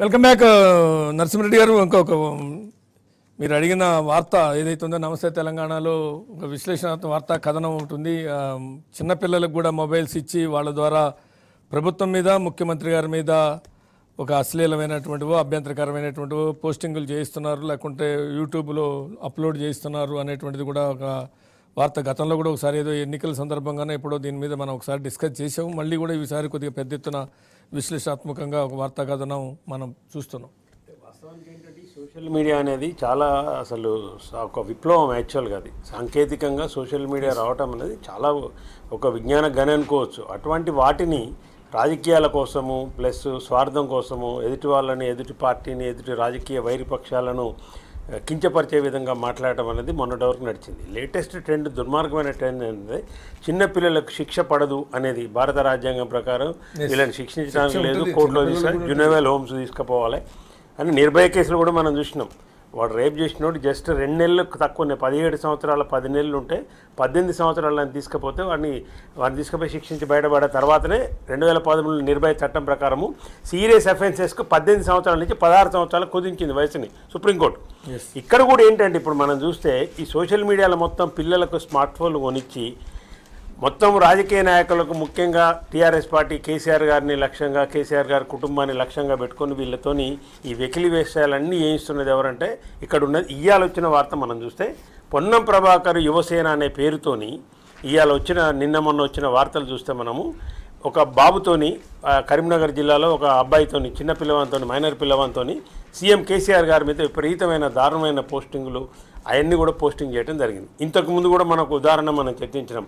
welcome back Narasimha Reddy గారు ఇంకొక మీరు అడిగిన వార్త ఏదైతే ఉందో నమస్తే తెలంగాణలో ఒక విశ్లేషణాత్మక వార్త కథనం ఉంటుంది చిన్నపిల్లలకు కూడా మొబైల్స్ ఇచ్చి వాళ్ళ ద్వారా ప్రభుత్వం మీద ముఖ్యమంత్రి గారి మీద ఒక అశ్లీలమైనటువంటివో అభ్యంతరకరమైనటువంటివో పోస్టింగులు చేయిస్తున్నారు లేకుంటే యూట్యూబ్లో అప్లోడ్ చేస్తున్నారు అనేటువంటిది కూడా ఒక వార్త గతంలో కూడా ఒకసారి ఏదో ఎన్నికల సందర్భంగానే ఇప్పుడు దీని మీద మనం ఒకసారి డిస్కస్ చేసాము మళ్ళీ కూడా ఈసారి కొద్దిగా పెద్ద ఎత్తున విశ్లేషణాత్మకంగా ఒక వార్తా కథనం మనం చూస్తున్నాం వాస్తవానికి ఏంటంటే సోషల్ మీడియా అనేది చాలా అసలు ఒక విప్లవం యాక్చువల్గా అది సాంకేతికంగా సోషల్ మీడియా రావటం అనేది చాలా ఒక విజ్ఞాన గని అనుకోవచ్చు అటువంటి వాటిని రాజకీయాల కోసము ప్లస్ స్వార్థం కోసము ఎదుటి వాళ్ళని ఎదుటి పార్టీని ఎదుటి రాజకీయ వైరిపక్షాలను కించపరిచే విధంగా మాట్లాడటం అనేది మొన్నటి వరకు నడిచింది లేటెస్ట్ ట్రెండ్ దుర్మార్గమైన ట్రెండ్ అనేది చిన్నపిల్లలకు శిక్ష పడదు అనేది భారత రాజ్యాంగం ప్రకారం వీళ్ళని శిక్షించడానికి లేదు కోర్టులో తీసుకొని జునోవెల్ హోమ్స్ తీసుకుపోవాలి అని నిర్భయ కేసులు కూడా మనం చూసినాం వాడు చేసిన చేసినోడు జస్ట్ రెండు నెలలకు తక్కువనే పదిహేడు సంవత్సరాల పది నెలలు ఉంటే పద్దెనిమిది సంవత్సరాలు అని తీసుకుపోతే వాడిని వాడిని తీసుకుపోయి శిక్షించి బయటపడే తర్వాతనే రెండు వేల పదమూడు నిర్భయ చట్టం ప్రకారము సీరియస్ అఫెన్సెస్కు పద్దెనిమిది సంవత్సరాల నుంచి పదహారు సంవత్సరాలు కుదించింది వయసుని సుప్రీంకోర్టు ఇక్కడ కూడా ఏంటంటే ఇప్పుడు మనం చూస్తే ఈ సోషల్ మీడియాలో మొత్తం పిల్లలకు స్మార్ట్ ఫోన్లు కొనిచ్చి మొత్తం రాజకీయ నాయకులకు ముఖ్యంగా టీఆర్ఎస్ పార్టీ కేసీఆర్ గారిని లక్ష్యంగా కేసీఆర్ గారి కుటుంబాన్ని లక్ష్యంగా పెట్టుకొని వీళ్ళతోని ఈ వెకిలి వేషాలన్నీ ఏయిస్తున్నది ఎవరంటే ఇక్కడ ఉన్నది ఇయ్యాల వచ్చిన వార్త మనం చూస్తే పొన్నం ప్రభాకర్ యువసేన అనే పేరుతోని ఇవాళ వచ్చిన నిన్న మొన్న వచ్చిన వార్తలు చూస్తే మనము ఒక బాబుతోని కరీంనగర్ జిల్లాలో ఒక అబ్బాయితోని చిన్న పిల్లవానితో మైనర్ పిల్లవానితో సీఎం కేసీఆర్ గారి మీద విపరీతమైన దారుణమైన పోస్టింగ్లు అవన్నీ కూడా పోస్టింగ్ చేయడం జరిగింది ఇంతకుముందు కూడా మనకు ఉదాహరణ మనం చర్చించినాం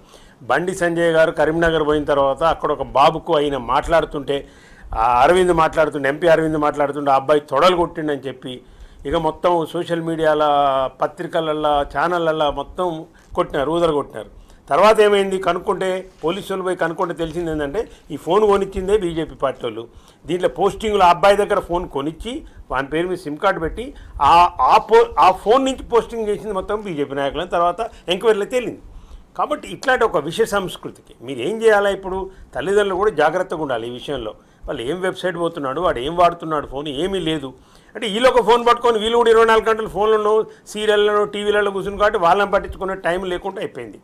బండి సంజయ్ గారు కరీంనగర్ పోయిన తర్వాత అక్కడ ఒక బాబుకు ఆయన మాట్లాడుతుంటే అరవింద్ మాట్లాడుతుండే ఎంపీ అరవింద్ మాట్లాడుతుండే ఆ అబ్బాయి తొడలు కొట్టిండని చెప్పి ఇక మొత్తం సోషల్ మీడియాల పత్రికలల్లో ఛానళ్ళల్లో మొత్తం కొట్టినారు ఊదలు కొట్టినారు తర్వాత ఏమైంది కనుక్కుంటే పోలీసులు పోయి కనుక్కుంటే తెలిసింది ఏంటంటే ఈ ఫోన్ కొనిచ్చిందే బీజేపీ పార్టీ వాళ్ళు దీంట్లో పోస్టింగ్లో అబ్బాయి దగ్గర ఫోన్ కొనిచ్చి వాని పేరు మీద సిమ్ కార్డు పెట్టి ఆ ఆ పో ఆ ఫోన్ నుంచి పోస్టింగ్ చేసింది మొత్తం బీజేపీ నాయకులు తర్వాత ఎంక్వైరీలో తేలింది కాబట్టి ఇట్లాంటి ఒక విషయ సంస్కృతికి మీరు ఏం చేయాలా ఇప్పుడు తల్లిదండ్రులు కూడా జాగ్రత్తగా ఉండాలి ఈ విషయంలో వాళ్ళు ఏం వెబ్సైట్ పోతున్నాడు వాడు ఏం వాడుతున్నాడు ఫోన్ ఏమీ లేదు అంటే వీళ్ళు ఒక ఫోన్ పట్టుకొని వీళ్ళు కూడా ఇరవై నాలుగు గంటలు ఫోన్లను సీరియళ్ళను టీవీలలో కూర్చుని కాబట్టి వాళ్ళని పట్టించుకునే టైం లేకుండా అయిపోయింది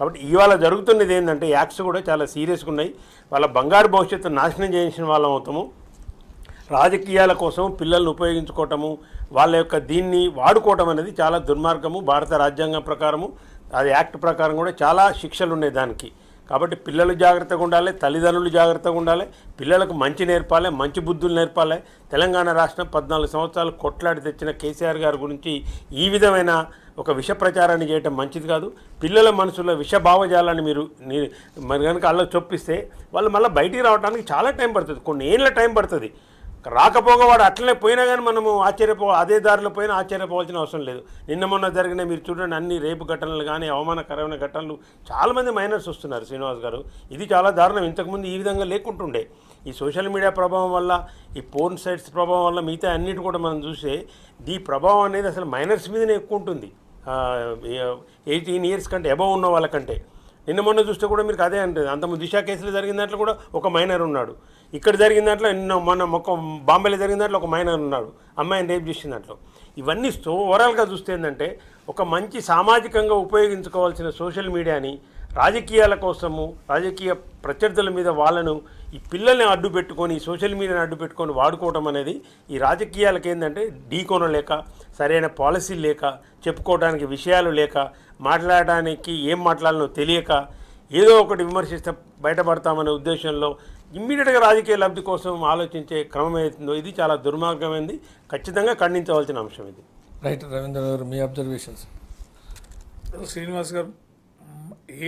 కాబట్టి ఇవాళ జరుగుతున్నది ఏంటంటే యాక్ట్స్ కూడా చాలా సీరియస్గా ఉన్నాయి వాళ్ళ బంగారు భవిష్యత్తు నాశనం చేసిన వాళ్ళం అవుతాము రాజకీయాల కోసం పిల్లల్ని ఉపయోగించుకోవటము వాళ్ళ యొక్క దీన్ని వాడుకోవటం అనేది చాలా దుర్మార్గము భారత రాజ్యాంగం ప్రకారము అది యాక్ట్ ప్రకారం కూడా చాలా శిక్షలు ఉన్నాయి దానికి కాబట్టి పిల్లలు జాగ్రత్తగా ఉండాలి తల్లిదండ్రులు జాగ్రత్తగా ఉండాలి పిల్లలకు మంచి నేర్పాలి మంచి బుద్ధులు నేర్పాలి తెలంగాణ రాష్ట్రం పద్నాలుగు సంవత్సరాలు కొట్లాడి తెచ్చిన కేసీఆర్ గారి గురించి ఈ విధమైన ఒక విష ప్రచారాన్ని చేయటం మంచిది కాదు పిల్లల మనసులో విష భావజాలాన్ని మీరు మరి కనుక అలా చొప్పిస్తే వాళ్ళు మళ్ళీ బయటికి రావడానికి చాలా టైం పడుతుంది కొన్ని ఏళ్ళ టైం పడుతుంది రాకపోగవాడు అట్లనే పోయినా కానీ మనము ఆశ్చర్యపో అదే దారిలో పోయినా ఆశ్చర్యపోవాల్సిన అవసరం లేదు నిన్న మొన్న జరిగిన మీరు చూడండి అన్ని రేపు ఘటనలు కానీ అవమానకరమైన ఘటనలు చాలామంది మైనర్స్ వస్తున్నారు శ్రీనివాస్ గారు ఇది చాలా దారుణం ఇంతకుముందు ఈ విధంగా లేకుంటుండే ఈ సోషల్ మీడియా ప్రభావం వల్ల ఈ పోర్న్ సైట్స్ ప్రభావం వల్ల మిగతా అన్నిటి కూడా మనం చూస్తే ఈ ప్రభావం అనేది అసలు మైనర్స్ మీదనే ఎక్కువ ఉంటుంది ఎయిటీన్ ఇయర్స్ కంటే అబవ్ ఉన్న వాళ్ళకంటే నిన్న మొన్న చూస్తే కూడా మీరు అదే అంటే అంతకుముందు దిశ కేసులు జరిగిన దాంట్లో కూడా ఒక మైనర్ ఉన్నాడు ఇక్కడ జరిగిన దాంట్లో ఎన్నో మన మొక్క బాంబేలో జరిగిన దాంట్లో ఒక మైనర్ ఉన్నాడు అమ్మాయిని రేపు చేసిన దాంట్లో ఇవన్నీ ఓవరాల్గా చూస్తే ఏంటంటే ఒక మంచి సామాజికంగా ఉపయోగించుకోవాల్సిన సోషల్ మీడియాని రాజకీయాల కోసము రాజకీయ ప్రత్యర్థుల మీద వాళ్ళను ఈ పిల్లల్ని అడ్డు పెట్టుకొని సోషల్ మీడియాని అడ్డు పెట్టుకొని వాడుకోవటం అనేది ఈ రాజకీయాలకు ఏంటంటే ఢీకోణం లేక సరైన పాలసీలు లేక చెప్పుకోవడానికి విషయాలు లేక మాట్లాడడానికి ఏం మాట్లాడాలో తెలియక ఏదో ఒకటి విమర్శిస్తే బయటపడతామనే ఉద్దేశంలో ఇమ్మీడియట్గా రాజకీయ లబ్ధి కోసం ఆలోచించే క్రమం ఏదైతుందో ఇది చాలా దుర్మార్గమైంది ఖచ్చితంగా ఖండించవలసిన అంశం ఇది రైట్ రవీంద్ర గారు మీ అబ్జర్వేషన్స్ శ్రీనివాస్ గారు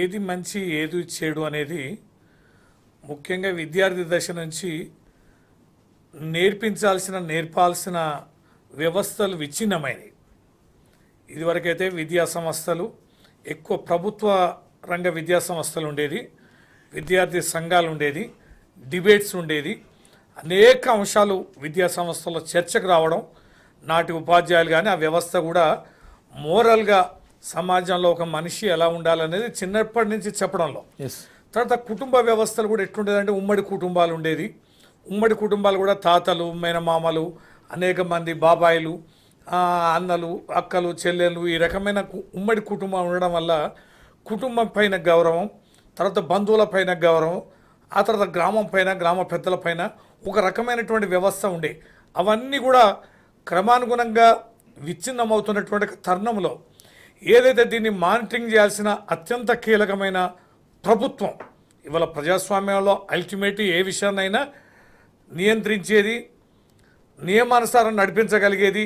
ఏది మంచి ఏది చెడు అనేది ముఖ్యంగా విద్యార్థి దశ నుంచి నేర్పించాల్సిన నేర్పాల్సిన వ్యవస్థలు విచ్ఛిన్నమైనవి ఇదివరకైతే విద్యా సంస్థలు ఎక్కువ ప్రభుత్వ రంగ విద్యా సంస్థలు ఉండేది విద్యార్థి సంఘాలు ఉండేది డిబేట్స్ ఉండేది అనేక అంశాలు విద్యా సంస్థల్లో చర్చకు రావడం నాటి ఉపాధ్యాయులు కానీ ఆ వ్యవస్థ కూడా మోరల్గా సమాజంలో ఒక మనిషి ఎలా ఉండాలనేది చిన్నప్పటి నుంచి చెప్పడంలో తర్వాత కుటుంబ వ్యవస్థలు కూడా ఎట్లుండేదంటే ఉమ్మడి కుటుంబాలు ఉండేది ఉమ్మడి కుటుంబాలు కూడా తాతలు మేనమామలు అనేక మంది బాబాయిలు అన్నలు అక్కలు చెల్లెలు ఈ రకమైన ఉమ్మడి కుటుంబం ఉండడం వల్ల కుటుంబం పైన గౌరవం తర్వాత బంధువుల పైన గౌరవం ఆ తర్వాత గ్రామం పైన గ్రామ పెద్దల పైన ఒక రకమైనటువంటి వ్యవస్థ ఉండే అవన్నీ కూడా క్రమానుగుణంగా విచ్ఛిన్నమవుతున్నటువంటి తరుణంలో ఏదైతే దీన్ని మానిటరింగ్ చేయాల్సిన అత్యంత కీలకమైన ప్రభుత్వం ఇవాళ ప్రజాస్వామ్యంలో అల్టిమేట్ ఏ విషయాన్నైనా నియంత్రించేది నియమానుసారం నడిపించగలిగేది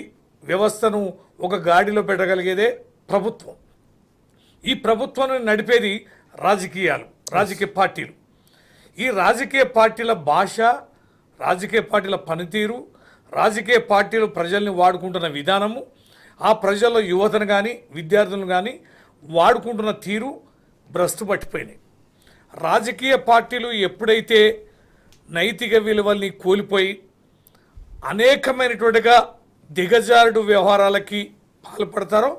వ్యవస్థను ఒక గాడిలో పెట్టగలిగేదే ప్రభుత్వం ఈ ప్రభుత్వాన్ని నడిపేది రాజకీయాలు రాజకీయ పార్టీలు ఈ రాజకీయ పార్టీల భాష రాజకీయ పార్టీల పనితీరు రాజకీయ పార్టీలు ప్రజల్ని వాడుకుంటున్న విధానము ఆ ప్రజల్లో యువతను కానీ విద్యార్థులను కానీ వాడుకుంటున్న తీరు భ్రష్టు పట్టిపోయినాయి రాజకీయ పార్టీలు ఎప్పుడైతే నైతిక విలువల్ని కోల్పోయి అనేకమైనటువంటిగా దిగజారుడు వ్యవహారాలకి పాల్పడతారో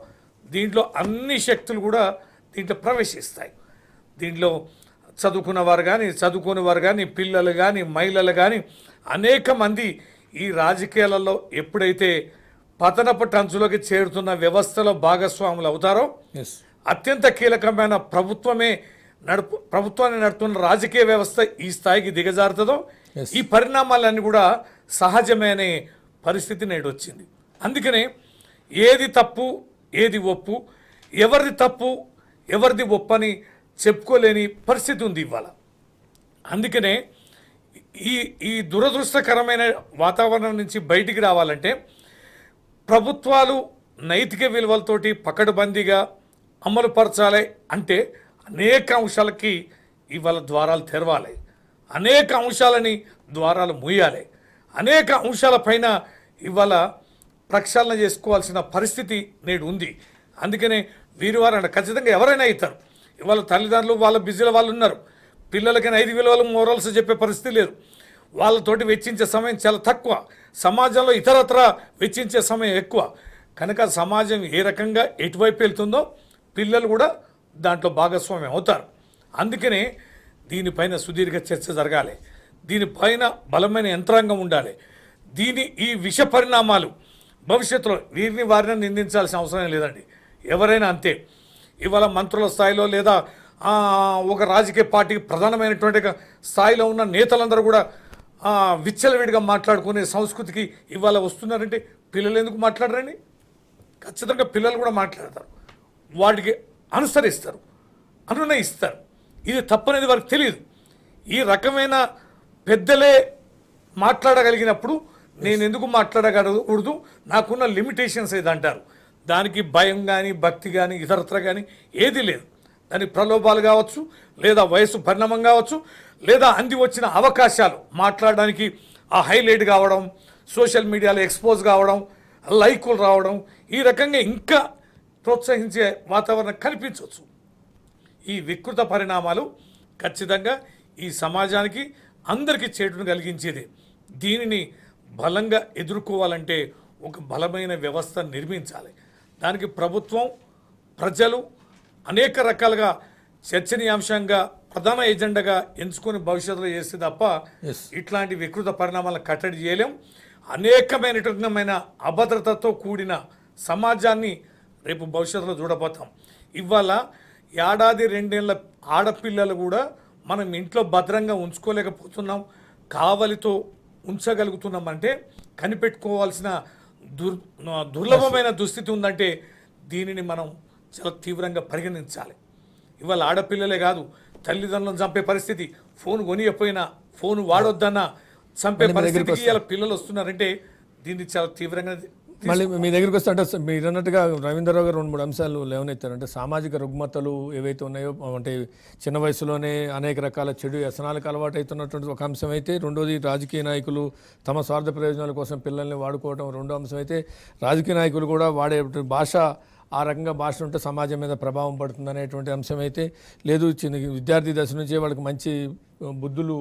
దీంట్లో అన్ని శక్తులు కూడా దీంట్లో ప్రవేశిస్తాయి దీంట్లో చదువుకున్న వారు కానీ చదువుకుని వారు కానీ పిల్లలు కానీ మహిళలు కానీ అనేక మంది ఈ రాజకీయాలలో ఎప్పుడైతే పతనపు టంచులోకి చేరుతున్న వ్యవస్థలో భాగస్వాములు అవుతారో అత్యంత కీలకమైన ప్రభుత్వమే నడుపు ప్రభుత్వాన్ని నడుపుతున్న రాజకీయ వ్యవస్థ ఈ స్థాయికి దిగజారుతుందో ఈ పరిణామాలన్నీ కూడా సహజమైన పరిస్థితి నేడు వచ్చింది అందుకనే ఏది తప్పు ఏది ఒప్పు ఎవరిది తప్పు ఎవరిది ఒప్పని చెప్పుకోలేని పరిస్థితి ఉంది ఇవాళ అందుకనే ఈ ఈ దురదృష్టకరమైన వాతావరణం నుంచి బయటికి రావాలంటే ప్రభుత్వాలు నైతిక విలువలతోటి పకడ్బందీగా అమలు పరచాలి అంటే అనేక అంశాలకి ఇవాళ ద్వారాలు తెరవాలి అనేక అంశాలని ద్వారాలు మూయాలి అనేక అంశాలపైన ఇవాళ ప్రక్షాళన చేసుకోవాల్సిన పరిస్థితి నేడు ఉంది అందుకనే వీరి వారు ఖచ్చితంగా ఎవరైనా అవుతారు వాళ్ళ తల్లిదండ్రులు వాళ్ళ బిజీలో వాళ్ళు ఉన్నారు పిల్లలకైనా ఐదు వేల వాళ్ళు మోరల్స్ చెప్పే పరిస్థితి లేదు వాళ్ళతోటి వెచ్చించే సమయం చాలా తక్కువ సమాజంలో ఇతరత్ర వెచ్చించే సమయం ఎక్కువ కనుక సమాజం ఏ రకంగా ఎటువైపు వెళ్తుందో పిల్లలు కూడా దాంట్లో భాగస్వామ్యం అవుతారు అందుకనే దీనిపైన సుదీర్ఘ చర్చ జరగాలి దీనిపైన బలమైన యంత్రాంగం ఉండాలి దీని ఈ విష పరిణామాలు భవిష్యత్తులో వీరిని వారిని నిందించాల్సిన అవసరం లేదండి ఎవరైనా అంతే ఇవాళ మంత్రుల స్థాయిలో లేదా ఒక రాజకీయ పార్టీకి ప్రధానమైనటువంటి స్థాయిలో ఉన్న నేతలందరూ కూడా విచ్చలవిడిగా మాట్లాడుకునే సంస్కృతికి ఇవాళ వస్తున్నారంటే పిల్లలు ఎందుకు మాట్లాడరండి ఖచ్చితంగా పిల్లలు కూడా మాట్లాడతారు వాటికి అనుసరిస్తారు అనునయిస్తారు ఇది తప్పనేది వారికి తెలియదు ఈ రకమైన పెద్దలే మాట్లాడగలిగినప్పుడు నేను ఎందుకు మాట్లాడగలకూడదు నాకున్న లిమిటేషన్స్ ఏదంటారు దానికి భయం కానీ భక్తి కానీ ఇతరత్ర కానీ ఏది లేదు దానికి ప్రలోభాలు కావచ్చు లేదా వయసు పరిణామం కావచ్చు లేదా అంది వచ్చిన అవకాశాలు మాట్లాడడానికి ఆ హైలైట్ కావడం సోషల్ మీడియాలో ఎక్స్పోజ్ కావడం లైకులు రావడం ఈ రకంగా ఇంకా ప్రోత్సహించే వాతావరణం కనిపించవచ్చు ఈ వికృత పరిణామాలు ఖచ్చితంగా ఈ సమాజానికి అందరికీ చేటును కలిగించేది దీనిని బలంగా ఎదుర్కోవాలంటే ఒక బలమైన వ్యవస్థ నిర్మించాలి దానికి ప్రభుత్వం ప్రజలు అనేక రకాలుగా చర్చనీయాంశంగా ప్రధాన ఎజెండాగా ఎంచుకొని భవిష్యత్తులో చేస్తే తప్ప ఇట్లాంటి వికృత పరిణామాలను కట్టడి చేయలేం అనేకమైనటువంటి అభద్రతతో కూడిన సమాజాన్ని రేపు భవిష్యత్తులో చూడబోతాం ఇవాళ ఏడాది రెండేళ్ల ఆడపిల్లలు కూడా మనం ఇంట్లో భద్రంగా ఉంచుకోలేకపోతున్నాం కావలితో ఉంచగలుగుతున్నాం అంటే కనిపెట్టుకోవాల్సిన దుర్ దుర్లభమైన దుస్థితి ఉందంటే దీనిని మనం చాలా తీవ్రంగా పరిగణించాలి ఇవాళ ఆడపిల్లలే కాదు తల్లిదండ్రులను చంపే పరిస్థితి ఫోన్ కొనియపోయినా ఫోన్ వాడొద్దన్నా చంపే పరిస్థితికి పిల్లలు వస్తున్నారంటే దీన్ని చాలా తీవ్రంగా మళ్ళీ మీ దగ్గరికి వస్తే అంటే మీరు అన్నట్టుగా రవీంద్రరావు గారు రెండు మూడు అంశాలు లేవనెత్తారంటే సామాజిక రుగ్మతలు ఏవైతే ఉన్నాయో అంటే చిన్న వయసులోనే అనేక రకాల చెడు వ్యసనాలకు అలవాటు అవుతున్నటువంటి ఒక అంశం అయితే రెండోది రాజకీయ నాయకులు తమ స్వార్థ ప్రయోజనాల కోసం పిల్లల్ని వాడుకోవడం రెండో అంశం అయితే రాజకీయ నాయకులు కూడా వాడే భాష ఆ రకంగా భాష ఉంటే సమాజం మీద ప్రభావం పడుతుంది అనేటువంటి అంశం అయితే లేదు చిన్న విద్యార్థి దశ నుంచే వాళ్ళకి మంచి బుద్ధులు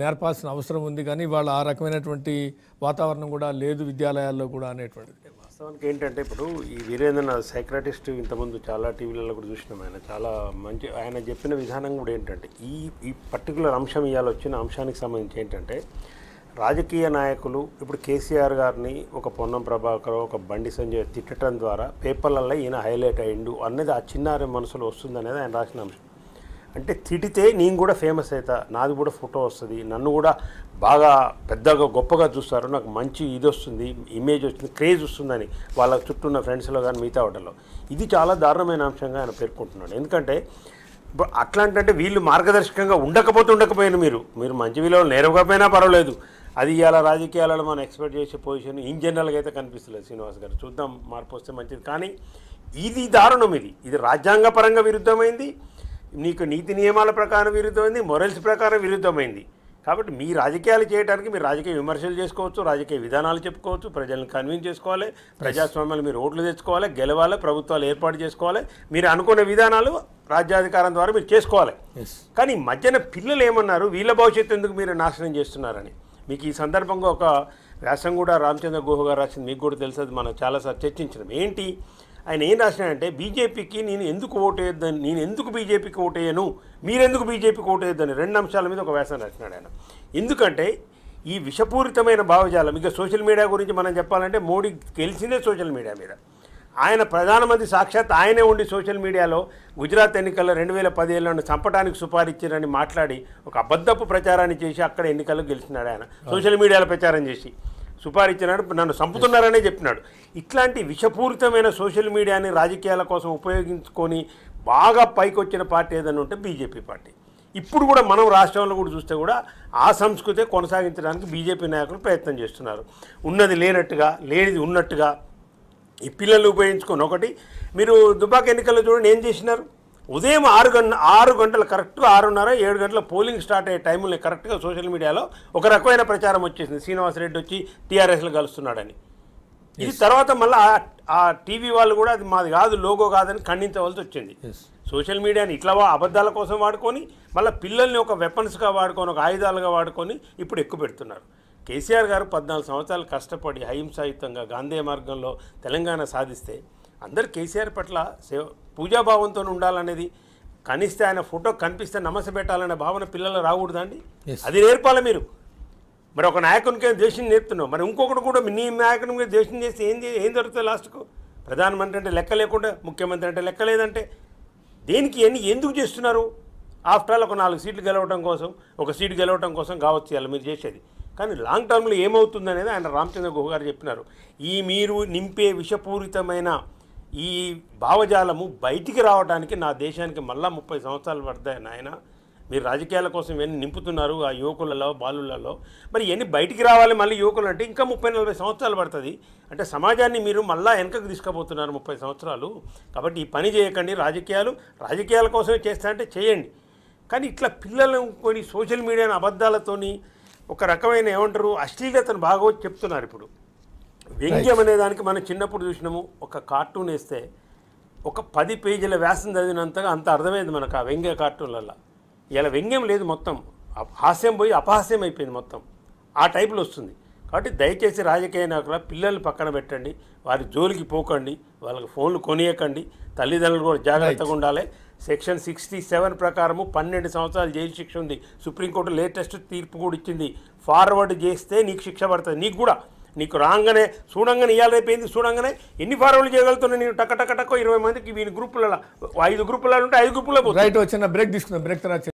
నేర్పాల్సిన అవసరం ఉంది కానీ వాళ్ళు ఆ రకమైనటువంటి వాతావరణం కూడా లేదు విద్యాలయాల్లో కూడా అనేటువంటిది వాస్తవానికి ఏంటంటే ఇప్పుడు ఈ వీరేంద్ర సైక్రటిస్ట్ ఇంతకుముందు చాలా టీవీలలో కూడా చూసినాం ఆయన చాలా మంచి ఆయన చెప్పిన విధానం కూడా ఏంటంటే ఈ ఈ పర్టికులర్ అంశం ఇవాళ వచ్చిన అంశానికి సంబంధించి ఏంటంటే రాజకీయ నాయకులు ఇప్పుడు కేసీఆర్ గారిని ఒక పొన్నం ప్రభాకర్ ఒక బండి సంజయ్ తిట్టడం ద్వారా పేపర్లలో ఈయన హైలైట్ అయ్యిండు అనేది ఆ చిన్నారి మనసులో వస్తుంది అనేది ఆయన రాసిన అంశం అంటే తిడితే నేను కూడా ఫేమస్ అవుతా నాది కూడా ఫోటో వస్తుంది నన్ను కూడా బాగా పెద్దగా గొప్పగా చూస్తారు నాకు మంచి ఇది వస్తుంది ఇమేజ్ వస్తుంది క్రేజ్ వస్తుందని వాళ్ళ చుట్టూ ఉన్న ఫ్రెండ్స్లో కానీ మిగతా వాటిలో ఇది చాలా దారుణమైన అంశంగా ఆయన పేర్కొంటున్నాడు ఎందుకంటే అంటే వీళ్ళు మార్గదర్శకంగా ఉండకపోతే ఉండకపోయినా మీరు మీరు మంచి వీళ్ళు నేరవకపోయినా పర్వాలేదు అది ఇవాళ రాజకీయాలలో మనం ఎక్స్పెక్ట్ చేసే పొజిషన్ ఇన్ జనరల్గా అయితే కనిపిస్తలేదు శ్రీనివాస్ గారు చూద్దాం మార్పు వస్తే మంచిది కానీ ఇది దారుణం ఇది ఇది రాజ్యాంగపరంగా విరుద్ధమైంది నీకు నీతి నియమాల ప్రకారం విరుద్ధమైంది మొరల్స్ ప్రకారం విరుద్ధమైంది కాబట్టి మీ రాజకీయాలు చేయడానికి మీరు రాజకీయ విమర్శలు చేసుకోవచ్చు రాజకీయ విధానాలు చెప్పుకోవచ్చు ప్రజలను కన్విన్స్ చేసుకోవాలి ప్రజాస్వామ్యాలు మీరు ఓట్లు తెచ్చుకోవాలి గెలవాలి ప్రభుత్వాలు ఏర్పాటు చేసుకోవాలి మీరు అనుకున్న విధానాలు రాజ్యాధికారం ద్వారా మీరు చేసుకోవాలి కానీ మధ్యన పిల్లలు ఏమన్నారు వీళ్ళ భవిష్యత్తు ఎందుకు మీరు నాశనం చేస్తున్నారని మీకు ఈ సందర్భంగా ఒక వ్యాసం కూడా రామచంద్ర గుహ గారు రాసింది మీకు కూడా తెలుసు మనం మనం చాలాసార్లు చర్చించినాం ఏంటి ఆయన ఏం రాసినాడంటే బీజేపీకి నేను ఎందుకు వేయొద్దని నేను ఎందుకు బీజేపీకి ఓటేయను మీరెందుకు బీజేపీకి వేయొద్దని రెండు అంశాల మీద ఒక వ్యాసం రాసినాడు ఆయన ఎందుకంటే ఈ విషపూరితమైన భావజాలం ఇక సోషల్ మీడియా గురించి మనం చెప్పాలంటే మోడీ గెలిచిందే సోషల్ మీడియా మీద ఆయన ప్రధానమంత్రి సాక్షాత్ ఆయనే ఉండి సోషల్ మీడియాలో గుజరాత్ ఎన్నికల్లో రెండు వేల పదిహేడులో చంపడానికి సుపారిచ్చారని మాట్లాడి ఒక అబద్ధపు ప్రచారాన్ని చేసి అక్కడ ఎన్నికల్లో గెలిచినాడు ఆయన సోషల్ మీడియాలో ప్రచారం చేసి సుపారించినాడు నన్ను చంపుతున్నారనే చెప్పినాడు ఇట్లాంటి విషపూరితమైన సోషల్ మీడియాని రాజకీయాల కోసం ఉపయోగించుకొని బాగా పైకి వచ్చిన పార్టీ ఏదైనా ఉంటే బీజేపీ పార్టీ ఇప్పుడు కూడా మనం రాష్ట్రంలో కూడా చూస్తే కూడా ఆ సంస్కృతే కొనసాగించడానికి బీజేపీ నాయకులు ప్రయత్నం చేస్తున్నారు ఉన్నది లేనట్టుగా లేనిది ఉన్నట్టుగా ఈ పిల్లలు ఉపయోగించుకొని ఒకటి మీరు దుబాక్ ఎన్నికల్లో చూడండి ఏం చేసినారు ఉదయం ఆరు గంట ఆరు గంటలు కరెక్ట్ ఆరున్నర ఏడు గంటల పోలింగ్ స్టార్ట్ అయ్యే టైంలో కరెక్ట్గా సోషల్ మీడియాలో ఒక రకమైన ప్రచారం వచ్చేసింది శ్రీనివాసరెడ్డి వచ్చి టీఆర్ఎస్లో కలుస్తున్నాడని ఇది తర్వాత మళ్ళీ ఆ టీవీ వాళ్ళు కూడా అది మాది కాదు లోగో కాదని ఖండించవలసి వచ్చింది సోషల్ మీడియాని ఇట్లా అబద్ధాల కోసం వాడుకొని మళ్ళీ పిల్లల్ని ఒక వెపన్స్గా వాడుకొని ఒక ఆయుధాలుగా వాడుకొని ఇప్పుడు ఎక్కువ పెడుతున్నారు కేసీఆర్ గారు పద్నాలుగు సంవత్సరాలు కష్టపడి అహింసాయుతంగా గాంధీ మార్గంలో తెలంగాణ సాధిస్తే అందరు కేసీఆర్ పట్ల సేవ పూజాభావంతో ఉండాలనేది కనిస్తే ఆయన ఫోటో కనిపిస్తే నమస్య పెట్టాలనే భావన పిల్లలు రాకూడదండి అది నేర్పాలి మీరు మరి ఒక నాయకునికే దేశం నేర్పుతున్నావు మరి ఇంకొకటి కూడా నాయకుని మీద దేశం చేస్తే ఏం ఏం జరుగుతుంది లాస్ట్కు ప్రధానమంత్రి అంటే లెక్క లేకుండా ముఖ్యమంత్రి అంటే లెక్క లేదంటే దేనికి ఎన్ని ఎందుకు చేస్తున్నారు ఆఫ్టర్ ఆల్ ఒక నాలుగు సీట్లు గెలవడం కోసం ఒక సీటు గెలవడం కోసం కావచ్చు ఇలా మీరు చేసేది కానీ లాంగ్ టర్మ్లో ఏమవుతుందనేది ఆయన రామచంద్ర గుహ గారు చెప్పినారు ఈ మీరు నింపే విషపూరితమైన ఈ భావజాలము బయటికి రావడానికి నా దేశానికి మళ్ళా ముప్పై సంవత్సరాలు పడతాయి నాయన మీరు రాజకీయాల కోసం ఇవన్నీ నింపుతున్నారు ఆ యువకులలో బాలులలో మరి ఇవన్నీ బయటికి రావాలి మళ్ళీ యువకులు అంటే ఇంకా ముప్పై నలభై సంవత్సరాలు పడుతుంది అంటే సమాజాన్ని మీరు మళ్ళా వెనకకు తీసుకుపోతున్నారు ముప్పై సంవత్సరాలు కాబట్టి ఈ పని చేయకండి రాజకీయాలు రాజకీయాల కోసమే చేస్తా అంటే చేయండి కానీ ఇట్లా పిల్లలు కొన్ని సోషల్ మీడియా అబద్ధాలతోని ఒక రకమైన ఏమంటారు అశ్లీలతను బాగా చెప్తున్నారు ఇప్పుడు వ్యంగ్యం అనే దానికి మనం చిన్నప్పుడు చూసినాము ఒక కార్టూన్ వేస్తే ఒక పది పేజీల వ్యాసం చదివినంతగా అంత అర్థమైంది మనకు ఆ వ్యంగ్య కార్టూన్లలో ఇలా వ్యంగ్యం లేదు మొత్తం హాస్యం పోయి అపహాస్యం అయిపోయింది మొత్తం ఆ టైపులో వస్తుంది కాబట్టి దయచేసి రాజకీయ నాయకుల పిల్లల్ని పక్కన పెట్టండి వారి జోలికి పోకండి వాళ్ళకి ఫోన్లు కొనియకండి తల్లిదండ్రులు కూడా జాగ్రత్తగా ఉండాలి సెక్షన్ సిక్స్టీ సెవెన్ ప్రకారము పన్నెండు సంవత్సరాలు జైలు శిక్ష ఉంది సుప్రీంకోర్టు లేటెస్ట్ తీర్పు కూడా ఇచ్చింది ఫార్వర్డ్ చేస్తే నీకు శిక్ష పడుతుంది నీకు కూడా నీకు రాగానే చూడంగానే ఇవాళ రేపేంది చూడంగానే ఎన్ని ఫార్వర్లు చేయగలుగుతున్నాను నేను టక్క టక్క టక్క ఇరవై మందికి వీని గ్రూపులలో ఐదు గ్రూపులలో ఉంటే ఐదు గ్రూపులలో రైట్ వచ్చిన బ్రేక్ తీసుకుందాం బ్రేక్ తర్వాత